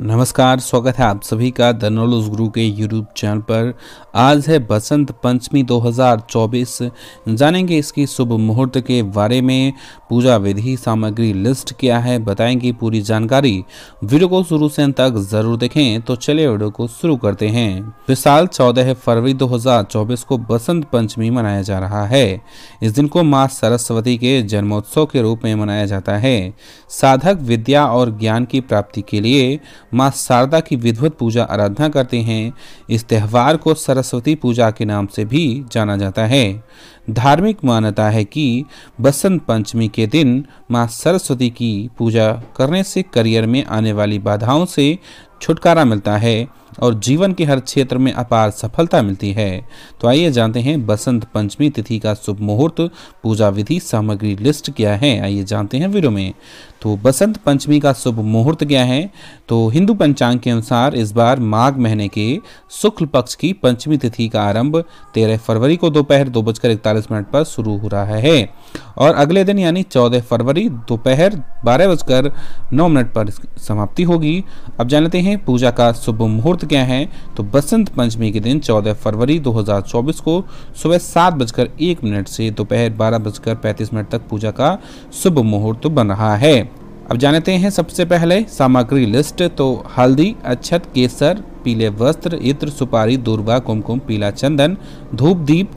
नमस्कार स्वागत है आप सभी का द नॉलेज गुरु के यूट्यूब चैनल पर आज है बसंत पंचमी 2024 जानेंगे इसकी शुभ मुहूर्त के बारे में पूजा विधि सामग्री लिस्ट क्या है बताएंगे पूरी जानकारी वीडियो को शुरू से अंत तक जरूर देखें तो चलिए वीडियो को शुरू करते हैं इस साल चौदह फरवरी 2024 को बसंत पंचमी मनाया जा रहा है इस दिन को माँ सरस्वती के जन्मोत्सव के रूप में मनाया जाता है साधक विद्या और ज्ञान की प्राप्ति के लिए माँ शारदा की विधिवत पूजा आराधना करते हैं इस त्यौहार को सरस्वती पूजा के नाम से भी जाना जाता है धार्मिक मान्यता है कि बसंत पंचमी के दिन माँ सरस्वती की पूजा करने से करियर में आने वाली बाधाओं से छुटकारा मिलता है और जीवन के हर क्षेत्र में अपार सफलता मिलती है तो आइए जानते हैं बसंत पंचमी तिथि का शुभ मुहूर्त पूजा विधि सामग्री लिस्ट क्या है आइए जानते हैं वीडियो में तो बसंत पंचमी का शुभ मुहूर्त क्या है तो हिंदू पंचांग के अनुसार इस बार माघ महीने के शुक्ल पक्ष की पंचमी तिथि का आरंभ 13 फरवरी को दोपहर दो बजकर इकतालीस मिनट पर शुरू हो रहा है और अगले दिन यानी 14 फरवरी दोपहर बारह बजकर नौ मिनट पर समाप्ति होगी अब जानते हैं हैं पूजा का शुभ मुहूर्त क्या है तो बसंत पंचमी के दिन 14 फरवरी 2024 को सुबह सात बजकर एक मिनट से दोपहर बारह बजकर पैंतीस मिनट तक पूजा का शुभ मुहूर्त बन रहा है अब जानते हैं सबसे पहले सामग्री लिस्ट तो हल्दी अच्छत केसर पीले वस्त्र इत्र सुपारी दूरबा कुमकुम पीला चंदन धूप दीप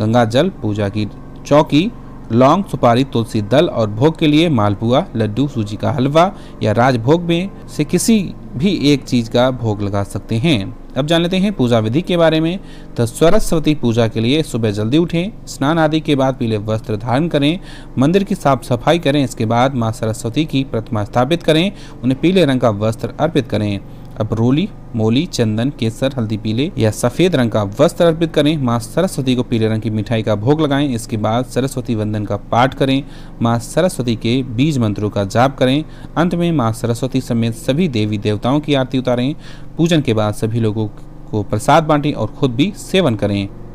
गंगा जल पूजा की चौकी लौंग सुपारी तुलसी दल और भोग के लिए मालपुआ लड्डू सूजी का हलवा या राजभोग में से किसी भी एक चीज का भोग लगा सकते हैं अब जान लेते हैं पूजा विधि के बारे में तो सरस्वती पूजा के लिए सुबह जल्दी उठें स्नान आदि के बाद पीले वस्त्र धारण करें मंदिर की साफ सफाई करें इसके बाद माँ सरस्वती की प्रतिमा स्थापित करें उन्हें पीले रंग का वस्त्र अर्पित करें अब रोली मोली चंदन केसर हल्दी पीले या सफेद रंग का वस्त्र अर्पित करें माँ सरस्वती को पीले रंग की मिठाई का भोग लगाएं इसके बाद सरस्वती वंदन का पाठ करें माँ सरस्वती के बीज मंत्रों का जाप करें अंत में माँ सरस्वती समेत सभी देवी देवताओं की आरती उतारें पूजन के बाद सभी लोगों को प्रसाद बांटें और खुद भी सेवन करें